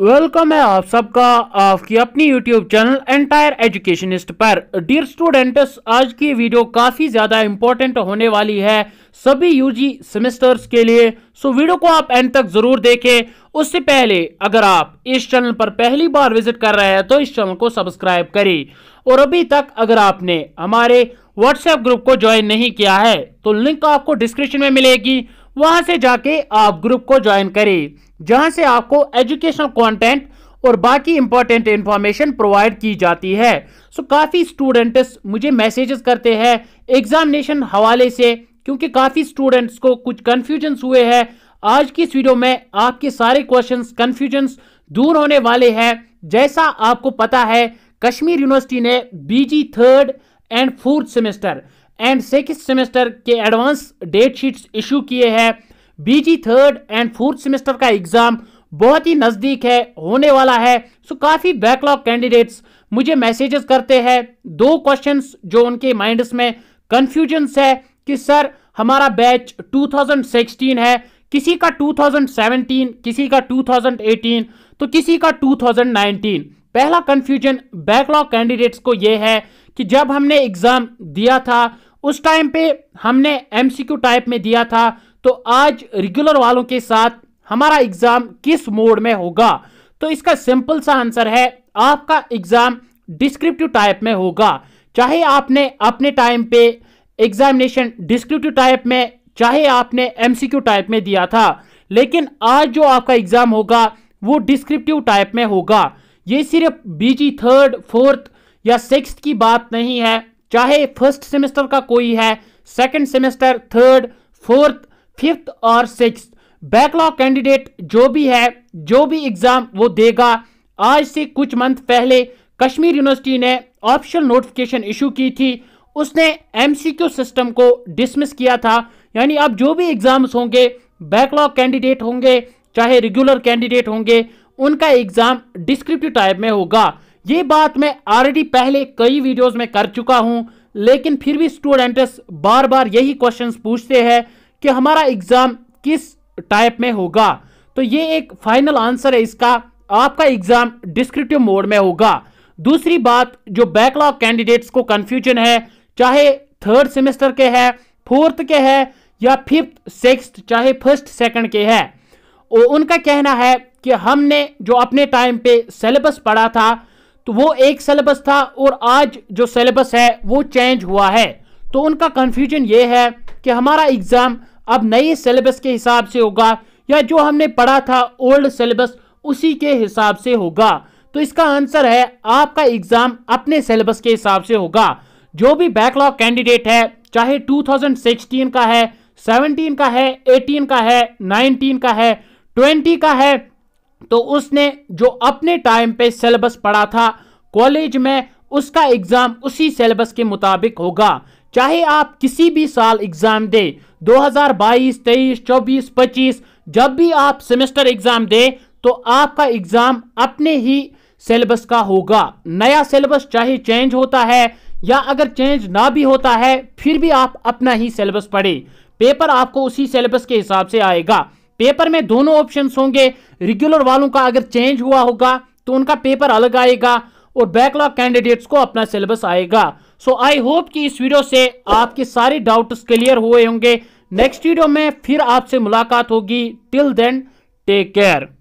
welcome है आप सबका आपकी अपनी यूट्यूब चैनल एंटायर एजुकेशनिस्ट पर डियर स्टूडेंट्स आज की वीडियो काफ़ी ज़्यादा इम्पोर्टेंट होने वाली है सभी यूजी सेमेस्टर्स के लिए सो वीडियो को आप एंड तक ज़रूर देखें उससे पहले अगर आप इस चैनल पर पहली बार विजिट कर रहे हैं तो इस चैनल को सब्सक्राइब करें और अभी तक अगर आपने हमारे व्हाट्सएप ग्रुप को ज्वाइन नहीं किया है तो लिंक आपको डिस्क्रिप्शन में मिलेगी वहाँ से जाके आप ग्रुप को ज्वाइन करें जहां से आपको एजुकेशनल कंटेंट और बाकी इंपॉर्टेंट इंफॉर्मेशन प्रोवाइड की जाती है सो so, काफ़ी स्टूडेंट्स मुझे मैसेजेस करते हैं एग्जामिनेशन हवाले से क्योंकि काफ़ी स्टूडेंट्स को कुछ कन्फ्यूजन्स हुए हैं आज की इस वीडियो में आपके सारे क्वेश्चन कन्फ्यूजन्स दूर होने वाले हैं जैसा आपको पता है कश्मीर यूनिवर्सिटी ने BG third and fourth semester and six semester के एडवांस डेट शीट्स इशू किए हैं BG third and fourth semester का एग्जाम बहुत ही नज़दीक है होने वाला है सो काफ़ी बैकलॉग कैंडिडेट्स मुझे मैसेजेस करते हैं दो क्वेश्चंस जो उनके माइंड्स में कन्फ्यूजन्स है कि सर हमारा बैच 2016 है किसी का 2017 किसी का 2018 तो किसी का 2019 पहला कन्फ्यूजन बैकलॉग कैंडिडेट्स को यह है कि जब हमने एग्ज़ाम दिया था उस टाइम पे हमने एमसीक्यू टाइप में दिया था तो आज रेगुलर वालों के साथ हमारा एग्जाम किस मोड में होगा तो इसका सिंपल सा आंसर है आपका एग्जाम डिस्क्रिप्टिव टाइप में होगा चाहे आपने अपने टाइम पे एग्जामिनेशन डिस्क्रिप्टिव टाइप में चाहे आपने एमसीक्यू टाइप में दिया था लेकिन आज जो आपका एग्जाम होगा वो डिस्क्रिप्टिव टाइप में होगा ये सिर्फ बीजी थर्ड फोर्थ या सिक्स की बात नहीं है चाहे फर्स्ट सेमेस्टर का कोई है second semester third fourth fifth और सिक्स बैकलॉग कैंडिडेट जो भी है जो भी एग्ज़ाम वो देगा आज से कुछ मंथ पहले कश्मीर यूनिवर्सिटी ने ऑप्शनल नोटिफिकेशन इशू की थी उसने एमसीक्यू सिस्टम को डिसमिस किया था यानी अब जो भी एग्ज़ाम्स होंगे बैकलॉग कैंडिडेट होंगे चाहे रेगुलर कैंडिडेट होंगे उनका एग्ज़ाम डिस्क्रिप्टिव टाइप में होगा ये बात मैं ऑलरेडी पहले कई वीडियोज़ में कर चुका हूँ लेकिन फिर भी स्टूडेंट्स बार बार यही क्वेश्चंस पूछते हैं कि हमारा एग्जाम किस टाइप में होगा तो ये एक फाइनल आंसर है इसका आपका एग्जाम डिस्क्रिप्टिव मोड में होगा दूसरी बात जो बैकलॉग कैंडिडेट्स को कंफ्यूजन है चाहे थर्ड सेमेस्टर के है फोर्थ के है या फिफ्थ सिक्स चाहे फर्स्ट सेकंड के है और उनका कहना है कि हमने जो अपने टाइम पे सिलेबस पढ़ा था तो वो एक सिलेबस था और आज जो सिलेबस है वो चेंज हुआ है तो उनका कन्फ्यूजन ये है कि हमारा एग्ज़ाम अब नए सिलेबस के हिसाब से होगा या जो हमने पढ़ा था ओल्ड सिलेबस उसी के हिसाब से होगा तो इसका आंसर है आपका एग्ज़ाम अपने सिलेबस के हिसाब से होगा जो भी बैकलॉग कैंडिडेट है चाहे 2016 का है 17 का है 18 का है 19 का है 20 का है तो उसने जो अपने टाइम पे सिलेबस पढ़ा था कॉलेज में उसका एग्ज़ाम उसी सिलेबस के मुताबिक होगा चाहे आप किसी भी साल एग्ज़ाम दे 2022, 23, 24, 25 जब भी आप सेमेस्टर एग्ज़ाम दें तो आपका एग्ज़ाम अपने ही सिलेबस का होगा नया सिलेबस चाहे चेंज होता है या अगर चेंज ना भी होता है फिर भी आप अपना ही सिलेबस पढ़ें पेपर आपको उसी सिलेबस के हिसाब से आएगा पेपर में दोनों ऑप्शंस होंगे रेगुलर वालों का अगर चेंज हुआ होगा तो उनका पेपर अलग आएगा और बैकलॉग कैंडिडेट्स को अपना सिलेबस आएगा सो आई होप कि इस वीडियो से आपके सारे डाउट्स क्लियर हुए होंगे नेक्स्ट वीडियो में फिर आपसे मुलाकात होगी टिल देन टेक केयर